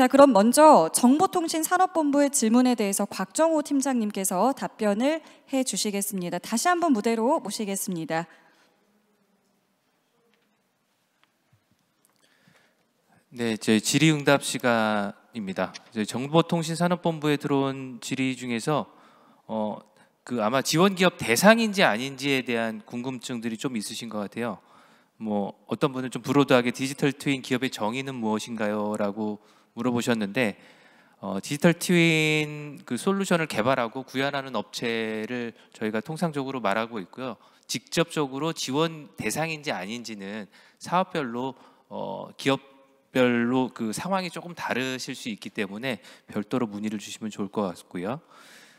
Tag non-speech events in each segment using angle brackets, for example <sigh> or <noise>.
자, 그럼 먼저 정보통신산업본부의 질문에 대해서 곽정호 팀장님께서 답변을 해 주시겠습니다. 다시 한번 무대로 모시겠습니다. 네, 저희 질의응답 시간입니다. 저희 정보통신산업본부에 들어온 질의 중에서 어, 그 아마 지원기업 대상인지 아닌지에 대한 궁금증들이 좀 있으신 것 같아요. 뭐 어떤 분은 좀 브로드하게 디지털 트윈 기업의 정의는 무엇인가요?라고 물어보셨는데 어, 디지털 트윈 그 솔루션을 개발하고 구현하는 업체를 저희가 통상적으로 말하고 있고요. 직접적으로 지원 대상인지 아닌지는 사업별로 어, 기업별로 그 상황이 조금 다르실 수 있기 때문에 별도로 문의를 주시면 좋을 것 같고요.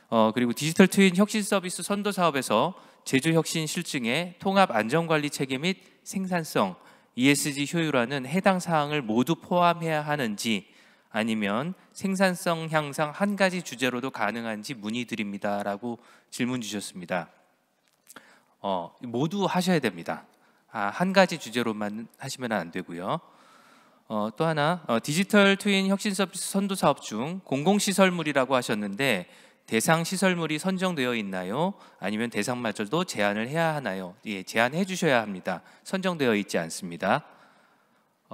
어, 그리고 디지털 트윈 혁신 서비스 선도 사업에서 제조 혁신 실증의 통합 안전 관리 체계 및 생산성 ESG 효율화는 해당 사항을 모두 포함해야 하는지 아니면 생산성 향상 한 가지 주제로도 가능한지 문의드립니다라고 질문 주셨습니다. 어, 모두 하셔야 됩니다. 아, 한 가지 주제로만 하시면 안 되고요. 어, 또 하나 어, 디지털 트윈 혁신 서비스 선도 사업 중 공공시설물이라고 하셨는데 대상 시설물이 선정되어 있나요? 아니면 대상마저도 제한을 해야 하나요? 예, 제한해 주셔야 합니다. 선정되어 있지 않습니다.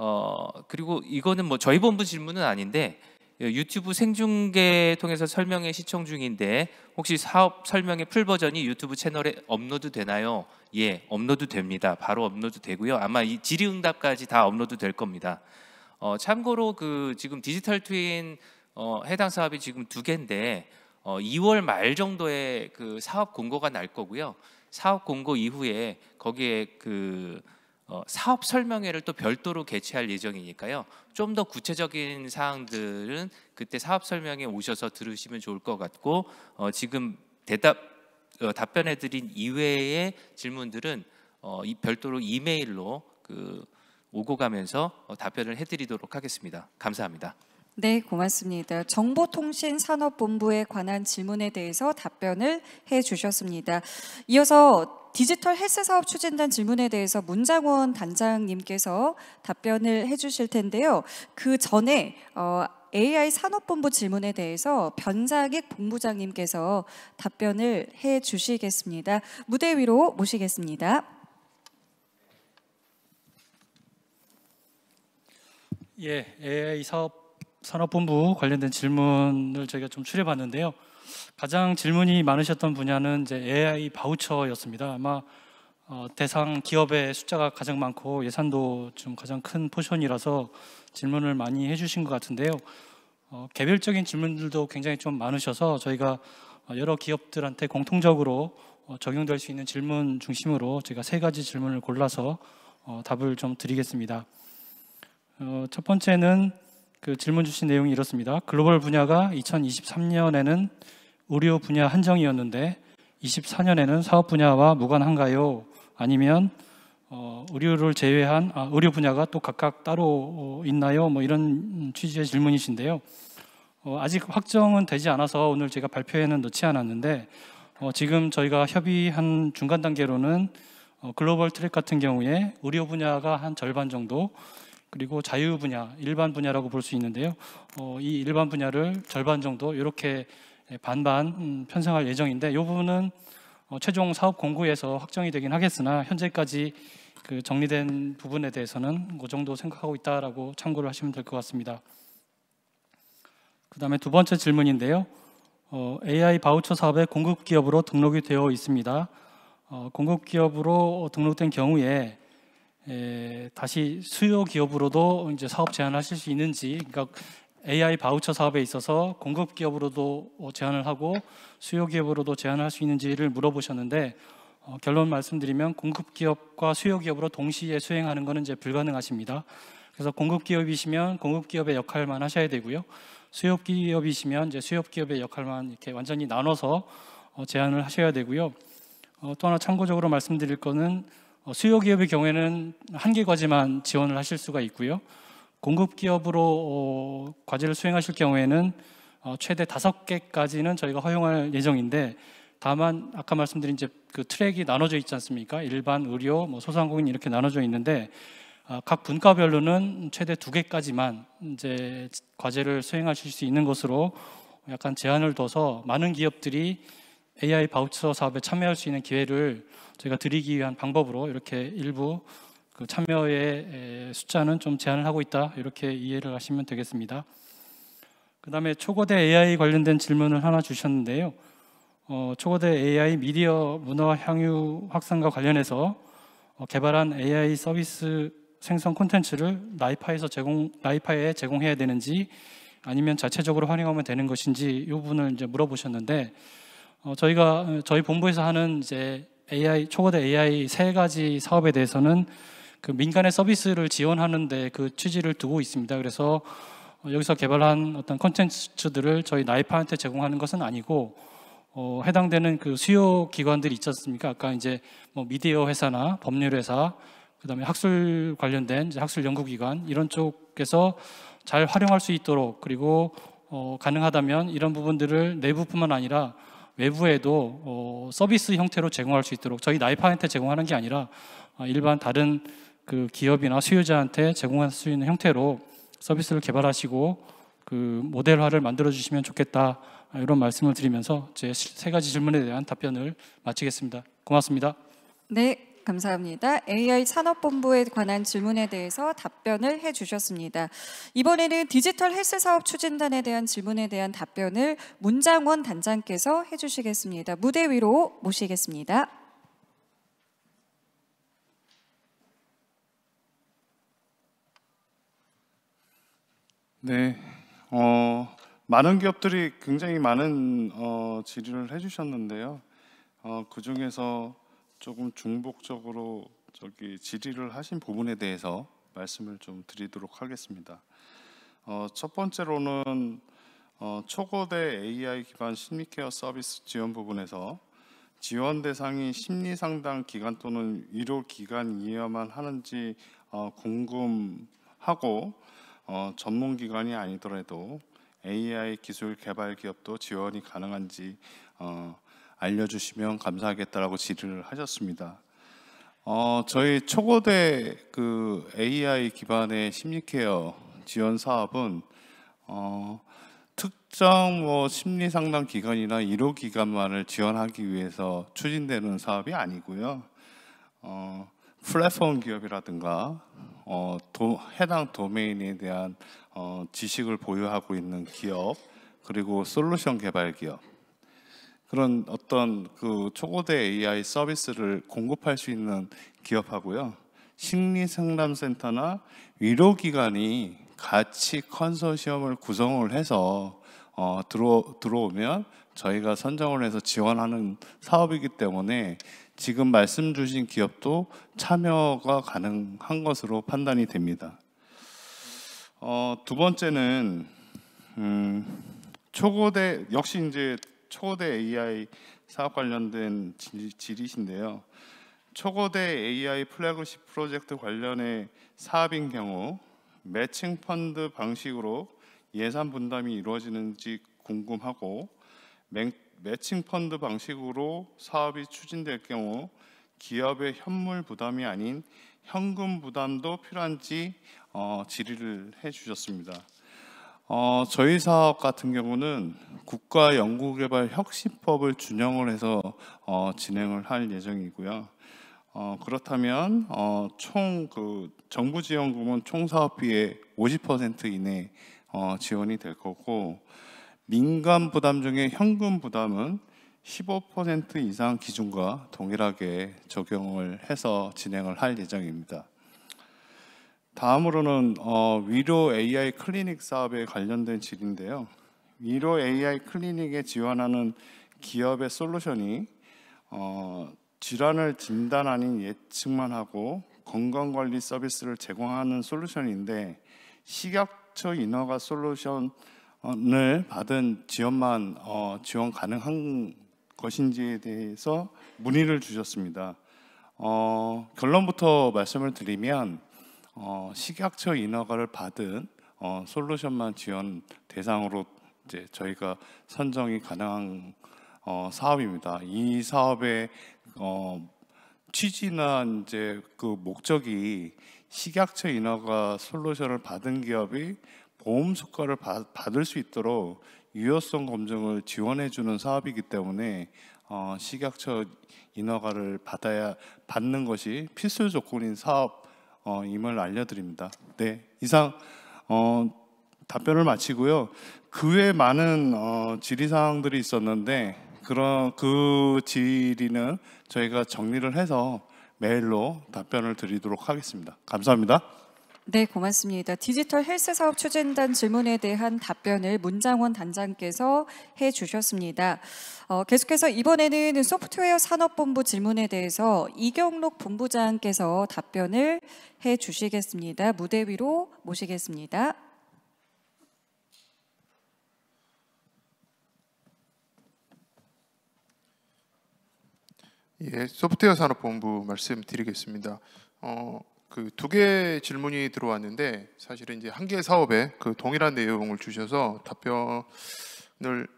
어 그리고 이거는 뭐 저희 본부 질문은 아닌데 예, 유튜브 생중계 통해서 설명회 시청 중인데 혹시 사업 설명회 풀 버전이 유튜브 채널에 업로드 되나요? 예, 업로드 됩니다. 바로 업로드 되고요. 아마 이 질의응답까지 다 업로드 될 겁니다. 어, 참고로 그 지금 디지털 트윈 어, 해당 사업이 지금 두 개인데 어, 2월 말 정도에 그 사업 공고가 날 거고요. 사업 공고 이후에 거기에 그 어, 사업 설명회를 또 별도로 개최할 예정이니까요. 좀 더 구체적인 사항들은 그때 사업 설명회 오셔서 들으시면 좋을 것 같고 어, 지금 대답 어, 답변해드린 이외의 질문들은 어, 이, 별도로 이메일로 그 오고 가면서 어, 답변을 해드리도록 하겠습니다. 감사합니다. 네, 고맙습니다. 정보통신산업본부에 관한 질문에 대해서 답변을 해 주셨습니다. 이어서 디지털 헬스 사업 추진단 질문에 대해서 문장원 단장님께서 답변을 해주실 텐데요. 그 전에 어, AI 산업본부 질문에 대해서 변사객 본부장님께서 답변을 해주시겠습니다. 무대 위로 모시겠습니다. 예, AI 사업 산업본부 관련된 질문을 저희가 좀 추려봤는데요. 가장 질문이 많으셨던 분야는 이제 AI 바우처였습니다. 아마 어, 대상 기업의 숫자가 가장 많고 예산도 좀 가장 큰 포션이라서 질문을 많이 해주신 것 같은데요. 어, 개별적인 질문들도 굉장히 좀 많으셔서 저희가 어, 여러 기업들한테 공통적으로 어, 적용될 수 있는 질문 중심으로 제가 세 가지 질문을 골라서 어, 답을 좀 드리겠습니다. 어, 첫 번째는 그 질문 주신 내용이 이렇습니다. 글로벌 분야가 2023년에는 의료 분야 한정이었는데 24년에는 사업 분야와 무관한가요? 아니면 어, 의료를 제외한 아, 의료 분야가 또 각각 따로 어, 있나요? 뭐 이런 취지의 질문이신데요. 어, 아직 확정은 되지 않아서 오늘 제가 발표에는 넣지 않았는데 어, 지금 저희가 협의한 중간 단계로는 어, 글로벌 트랙 같은 경우에 의료 분야가 한 절반 정도, 그리고 자유 분야, 일반 분야라고 볼 수 있는데요. 어, 이 일반 분야를 절반 정도 이렇게 반반 음, 편성할 예정인데 이 부분은 어, 최종 사업 공고에서 확정이 되긴 하겠으나 현재까지 그 정리된 부분에 대해서는 그 정도 생각하고 있다라고 참고를 하시면 될 것 같습니다. 그 다음에 두 번째 질문인데요. 어, AI 바우처 사업에 공급 기업으로 등록이 되어 있습니다. 어, 공급 기업으로 등록된 경우에 에, 다시 수요 기업으로도 이제 사업 제한하실 수 있는지 그러니까 AI 바우처 사업에 있어서 공급 기업으로도 제한을 하고 수요 기업으로도 제한할 수 있는지를 물어보셨는데 어, 결론 말씀드리면 공급 기업과 수요 기업으로 동시에 수행하는 것은 이제 불가능하십니다. 그래서 공급 기업이시면 공급 기업의 역할만 하셔야 되고요. 수요 기업이시면 이제 수요 기업의 역할만 이렇게 완전히 나눠서 어, 제한을 하셔야 되고요. 어, 또 하나 참고적으로 말씀드릴 것은 어, 수요 기업의 경우에는 한 개 과제만 지원을 하실 수가 있고요. 공급 기업으로 어, 과제를 수행하실 경우에는 어, 최대 다섯 개까지는 저희가 허용할 예정인데 다만 아까 말씀드린 이제 그 트랙이 나눠져 있지 않습니까? 일반, 의료, 뭐 소상공인 이렇게 나눠져 있는데 아, 각 분과별로는 최대 두 개까지만 이제 과제를 수행하실 수 있는 것으로 약간 제한을 둬서 많은 기업들이 AI 바우처 사업에 참여할 수 있는 기회를 저희가 드리기 위한 방법으로 이렇게 일부 그 참여의 숫자는 좀 제한을 하고 있다 이렇게 이해를 하시면 되겠습니다. 그 다음에 초거대 AI 관련된 질문을 하나 주셨는데요. 어, 초거대 AI 미디어 문화 향유 확산과 관련해서 어, 개발한 AI 서비스 생성 콘텐츠를 나이파에서 제공 나이파에 제공해야 되는지 아니면 자체적으로 활용하면 되는 것인지 이 부분을 이제 물어보셨는데 어, 저희가 저희 본부에서 하는 이제 AI 초거대 AI 세 가지 사업에 대해서는 그 민간의 서비스를 지원하는데 그 취지를 두고 있습니다. 그래서 여기서 개발한 어떤 컨텐츠들을 저희 나이파한테 제공하는 것은 아니고 어, 해당되는 그 수요 기관들이 있지 않습니까? 아까 이제 뭐 미디어 회사나 법률 회사, 그다음에 학술 관련된 학술 연구 기관 이런 쪽에서 잘 활용할 수 있도록 그리고 어, 가능하다면 이런 부분들을 내부뿐만 아니라 외부에도 어, 서비스 형태로 제공할 수 있도록 저희 나이파한테 제공하는 게 아니라 아, 일반 다른 그 기업이나 수요자한테 제공할 수 있는 형태로 서비스를 개발하시고 그 모델화를 만들어 주시면 좋겠다 아, 이런 말씀을 드리면서 제 세 가지 질문에 대한 답변을 마치겠습니다. 고맙습니다. 네, 감사합니다. AI 산업본부에 관한 질문에 대해서 답변을 해주셨습니다. 이번에는 디지털 헬스 사업 추진단에 대한 질문에 대한 답변을 문장원 단장께서 해주시겠습니다. 무대 위로 모시겠습니다. 네, 어, 많은 기업들이 굉장히 많은 어, 질의를 해주셨는데요. 어, 그 중에서 조금 중복적으로 저기 질의를 하신 부분에 대해서 말씀을 좀 드리도록 하겠습니다. 어, 첫 번째로는 어, 초고대 AI 기반 심리케어 서비스 지원 부분에서 지원 대상이 심리 상담 기간 또는 위로 기간이어만 하는지 어, 궁금하고 어, 전문 기관이 아니더라도 AI 기술 개발 기업도 지원이 가능한지 어, 알려주시면 감사하겠다라고 질의를 하셨습니다. 어, 저희 초고대 그 AI 기반의 심리케어 지원 사업은 어, 특정 뭐 심리 상담 기관이나 의료 기관만을 지원하기 위해서 추진되는 사업이 아니고요. 어, 플랫폼 기업이라든가 어, 도, 해당 도메인에 대한 어, 지식을 보유하고 있는 기업 그리고 솔루션 개발 기업 그런 어떤 그 초고대 AI 서비스를 공급할 수 있는 기업하고요. 심리 상담 센터나 위로 기관이 같이 컨소시엄을 구성을 해서 어, 들어 들어오면 저희가 선정을 해서 지원하는 사업이기 때문에 지금 말씀 주신 기업도 참여가 가능한 것으로 판단이 됩니다. 어, 두 번째는 음, 초고대 역시 이제 초고대 AI 사업 관련된 질의신데요. 초고대 AI 플래그십 프로젝트 관련의 사업인 경우 매칭 펀드 방식으로 예산 분담이 이루어지는지 궁금하고 매칭 펀드 방식으로 사업이 추진될 경우 기업의 현물 부담이 아닌 현금 부담도 필요한지 어, 질의를 해주셨습니다. 어, 저희 사업 같은 경우는 국가 연구개발 혁신법을 준영을 해서 어, 진행을 할 예정이고요. 어, 그렇다면 어, 총그 정부 지원금은 총 사업비의 50% 이내 어, 지원이 될 거고 민간 부담 중에 현금 부담은 15% 이상 기준과 동일하게 적용을 해서 진행을 할 예정입니다. 다음으로는 어, 위로 AI 클리닉 사업에 관련된 질인데요. 위로 AI 클리닉에 지원하는 기업의 솔루션이 어, 질환을 진단 아닌 예측만 하고 건강관리 서비스를 제공하는 솔루션인데 식약처 인허가 솔루션을 받은 지원만 어, 지원 가능한 것인지에 대해서 문의를 주셨습니다. 어, 결론부터 말씀을 드리면 어, 식약처 인허가를 받은 어, 솔루션만 지원 대상으로 이제 저희가 선정이 가능한 어, 사업입니다. 이 사업의 어, 취지나 이제 그 목적이 식약처 인허가 솔루션을 받은 기업이 보험 수가를 받을 수 있도록 유효성 검증을 지원해 주는 사업이기 때문에 어, 식약처 인허가를 받아야 받는 것이 필수 조건인 사업임을 어, 알려드립니다. 네, 이상 어, 답변을 마치고요. 그 외 많은 어, 질의사항들이 있었는데 그런 그 질의는 저희가 정리를 해서 메일로 답변을 드리도록 하겠습니다. 감사합니다. 네, 고맙습니다. 디지털 헬스 사업 추진단 질문에 대한 답변을 문장원 단장께서 해 주셨습니다. 어, 계속해서 이번에는 소프트웨어 산업본부 질문에 대해서 이경록 본부장께서 답변을 해 주시겠습니다. 무대 위로 모시겠습니다. 예, 소프트웨어 산업본부 말씀드리겠습니다. 어, 그 두개의 질문이 들어왔는데 사실은 이제 한개 사업에 그 동일한 내용을 주셔서 답변을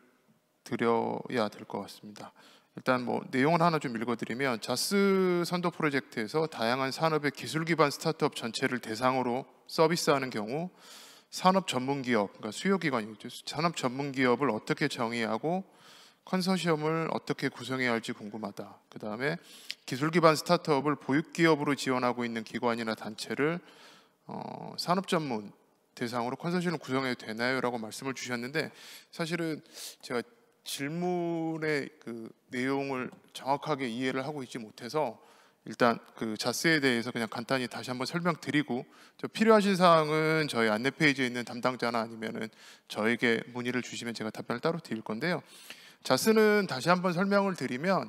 드려야 될 것 같습니다. 일단 뭐 내용을 하나 좀 읽어드리면 자스 선도 프로젝트에서 다양한 산업의 기술 기반 스타트업 전체를 대상으로 서비스하는 경우 산업 전문 기업, 그러니까 수요 기관이죠. 산업 전문 기업을 어떻게 정의하고 컨소시엄을 어떻게 구성해야 할지 궁금하다. 그 다음에 기술 기반 스타트업을 보육기업으로 지원하고 있는 기관이나 단체를 어, 산업 전문 대상으로 컨소시엄을 구성해도 되나요? 라고 말씀을 주셨는데 사실은 제가 질문의 그 내용을 정확하게 이해를 하고 있지 못해서 일단 그 자스에 대해서 그냥 간단히 다시 한번 설명드리고 저 필요하신 사항은 저희 안내 페이지에 있는 담당자나 아니면은 저에게 문의를 주시면 제가 답변을 따로 드릴 건데요. 자스는 다시 한번 설명을 드리면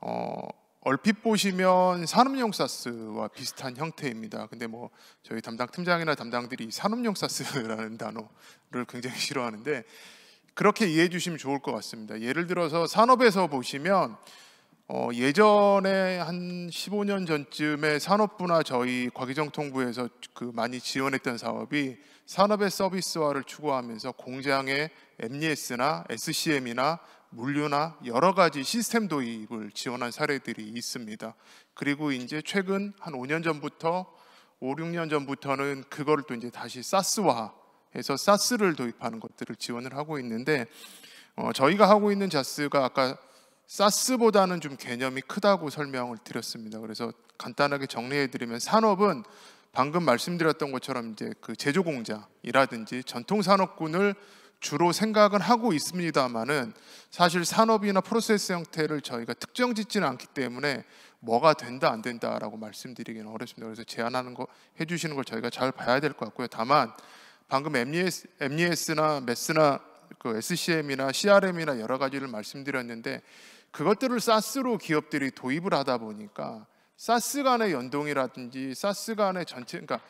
어, 얼핏 보시면 산업용 사스와 비슷한 형태입니다. 근데 뭐 저희 담당 팀장이나 담당들이 산업용 사스라는 <laughs> 단어를 굉장히 싫어하는데 그렇게 이해해 주시면 좋을 것 같습니다. 예를 들어서 산업에서 보시면 어, 예전에 한 15년 전쯤에 산업부나 저희 과기정통부에서 그 많이 지원했던 사업이 산업의 서비스화를 추구하면서 공장의 MES나 SCM이나 물류나 여러 가지 시스템 도입을 지원한 사례들이 있습니다. 그리고 이제 최근 한 5년 전부터 5, 6년 전부터는 그걸 또 이제 다시 사스화해서 사스를 도입하는 것들을 지원을 하고 있는데 어, 저희가 하고 있는 자스가 아까 사스보다는 좀 개념이 크다고 설명을 드렸습니다. 그래서 간단하게 정리해 드리면 산업은 방금 말씀드렸던 것처럼 이제 그 제조 공장이라든지 전통 산업군을 주로 생각은 하고 있습니다만은 사실 산업이나 프로세스 형태를 저희가 특정 짓지는 않기 때문에 뭐가 된다 안 된다라고 말씀드리기는 어렵습니다. 그래서 제안하는 거 해주시는 걸 저희가 잘 봐야 될 것 같고요. 다만 방금 MES, MES나 MES나 그 SCM이나 CRM이나 여러 가지를 말씀드렸는데 그것들을 사스로 기업들이 도입을 하다 보니까 사스 간의 연동이라든지 사스 간의 전체 그러니까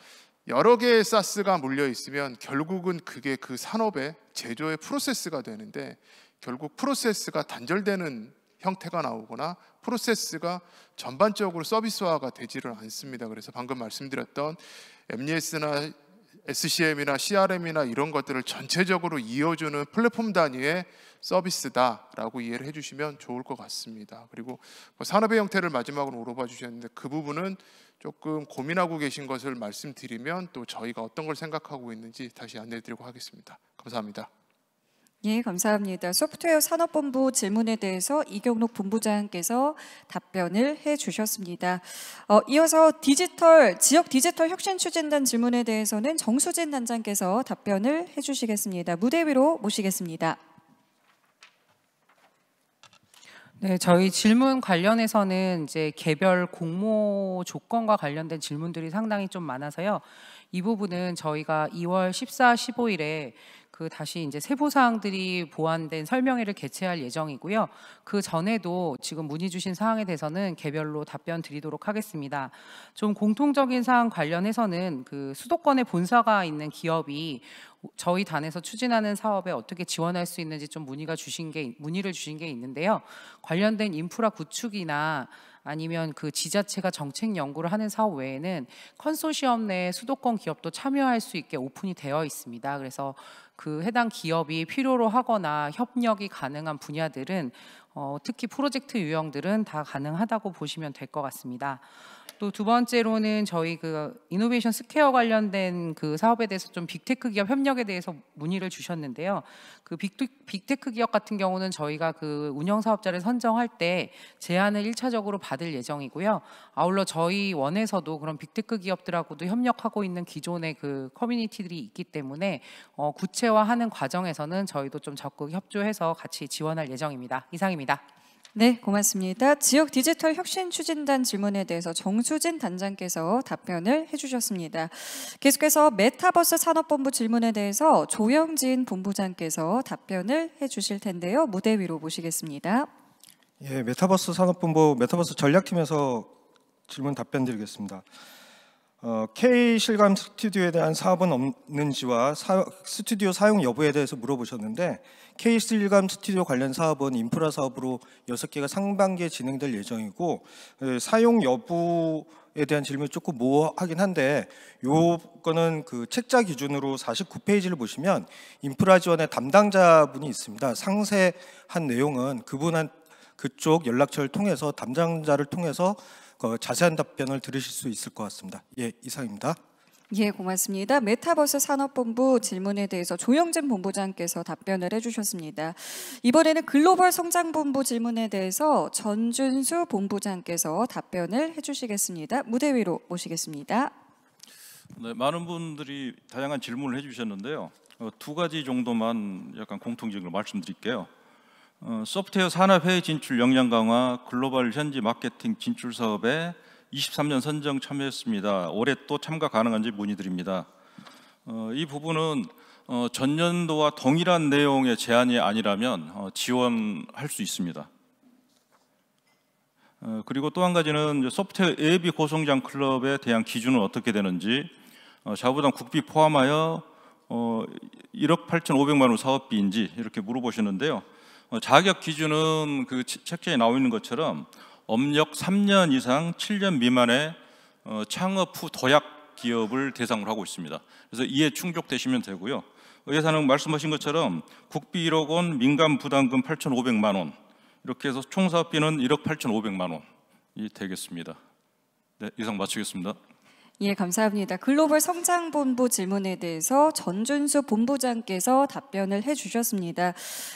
여러 개의 사스가 몰려 있으면 결국은 그게 그 산업의 제조의 프로세스가 되는데 결국 프로세스가 단절되는 형태가 나오거나 프로세스가 전반적으로 서비스화가 되지를 않습니다. 그래서 방금 말씀드렸던 MES나 SCM이나 CRM이나 이런 것들을 전체적으로 이어주는 플랫폼 단위의 서비스다라고 이해를 해주시면 좋을 것 같습니다. 그리고 뭐 산업의 형태를 마지막으로 물어봐 주셨는데 그 부분은 조금 고민하고 계신 것을 말씀드리면 또 저희가 어떤 걸 생각하고 있는지 다시 안내드리고 하겠습니다. 감사합니다. 예, 감사합니다. 소프트웨어 산업본부 질문에 대해서 이경록 본부장께서 답변을 해주셨습니다. 어, 이어서 디지털 지역 디지털 혁신 추진단 질문에 대해서는 정수진 단장께서 답변을 해주시겠습니다. 무대 위로 모시겠습니다. 네, 저희 질문 관련해서는 이제 개별 공모 조건과 관련된 질문들이 상당히 좀 많아서요. 이 부분은 저희가 2월 14, 15일에 그 다시 이제 세부 사항들이 보완된 설명회를 개최할 예정이고요. 그 전에도 지금 문의 주신 사항에 대해서는 개별로 답변 드리도록 하겠습니다. 좀 공통적인 사항 관련해서는 그 수도권에 본사가 있는 기업이 저희 단에서 추진하는 사업에 어떻게 지원할 수 있는지 좀 문의가 주신 게 문의를 주신 게 있는데요. 관련된 인프라 구축이나 아니면 그 지자체가 정책 연구를 하는 사업 외에는 컨소시엄 내 수도권 기업도 참여할 수 있게 오픈이 되어 있습니다. 그래서 그 해당 기업이 필요로 하거나 협력이 가능한 분야들은 어, 특히 프로젝트 유형들은 다 가능하다고 보시면 될 것 같습니다. 또 두 번째로는 저희 그 이노베이션 스퀘어 관련된 그 사업에 대해서 좀 빅테크 기업 협력에 대해서 문의를 주셨는데요. 그 빅테, 빅테크 기업 같은 경우는 저희가 그 운영 사업자를 선정할 때 제안을 1차적으로 받을 예정이고요. 아울러 저희 원에서도 그런 빅테크 기업들하고도 협력하고 있는 기존의 그 커뮤니티들이 있기 때문에 어, 구체 구체화하는 과정에서는 저희도 좀 적극 협조해서 같이 지원할 예정입니다. 이상입니다. 네, 고맙습니다. 지역 디지털 혁신 추진단 질문에 대해서 정수진 단장께서 답변을 해주셨습니다. 계속해서 메타버스 산업본부 질문에 대해서 조영진 본부장께서 답변을 해주실 텐데요. 무대 위로 모시겠습니다. 예, 메타버스 산업본부 메타버스 전략팀에서 질문 답변 드리겠습니다. 어, K 실감 스튜디오에 대한 사업은 없는지와 사, 스튜디오 사용 여부에 대해서 물어보셨는데 K 실감 스튜디오 관련 사업은 인프라 사업으로 6개가 상반기에 진행될 예정이고 그 사용 여부에 대한 질문이 조금 모호하긴 한데 요거는 그 책자 기준으로 49페이지를 보시면 인프라 지원의 담당자분이 있습니다. 상세한 내용은 그분한 테 그쪽 연락처를 통해서 담당자를 통해서 그 자세한 답변을 들으실 수 있을 것 같습니다. 예, 이상입니다. 예, 고맙습니다. 메타버스 산업본부 질문에 대해서 조영진 본부장께서 답변을 해주셨습니다. 이번에는 글로벌 성장본부 질문에 대해서 전준수 본부장께서 답변을 해주시겠습니다. 무대 위로 모시겠습니다. 네, 많은 분들이 다양한 질문을 해주셨는데요. 어, 두 가지 정도만 약간 공통적으로 말씀드릴게요. 어, 소프트웨어 산업회의 진출 역량 강화 글로벌 현지 마케팅 진출 사업에 23년 선정 참여했습니다. 올해 또 참가 가능한지 문의드립니다. 어, 이 부분은 어, 전년도와 동일한 내용의 제안이 아니라면 어, 지원할 수 있습니다. 어, 그리고 또 한 가지는 소프트웨어 예비 고성장 클럽에 대한 기준은 어떻게 되는지 자부당 국비 포함하여 1억 8,500만 원 사업비인지 이렇게 물어보시는데요. 어, 자격 기준은 그 책자에 나와 있는 것처럼 업력 3년 이상 7년 미만의 어, 창업 후 도약 기업을 대상으로 하고 있습니다. 그래서 이에 충족되시면 되고요. 예산은 말씀하신 것처럼 국비 1억 원, 민간 부담금 8,500만 원 이렇게 해서 총 사업비는 1억 8,500만 원이 되겠습니다. 네, 이상 마치겠습니다. 예, 감사합니다. 글로벌 성장본부 질문에 대해서 전준수 본부장께서 답변을 해주셨습니다.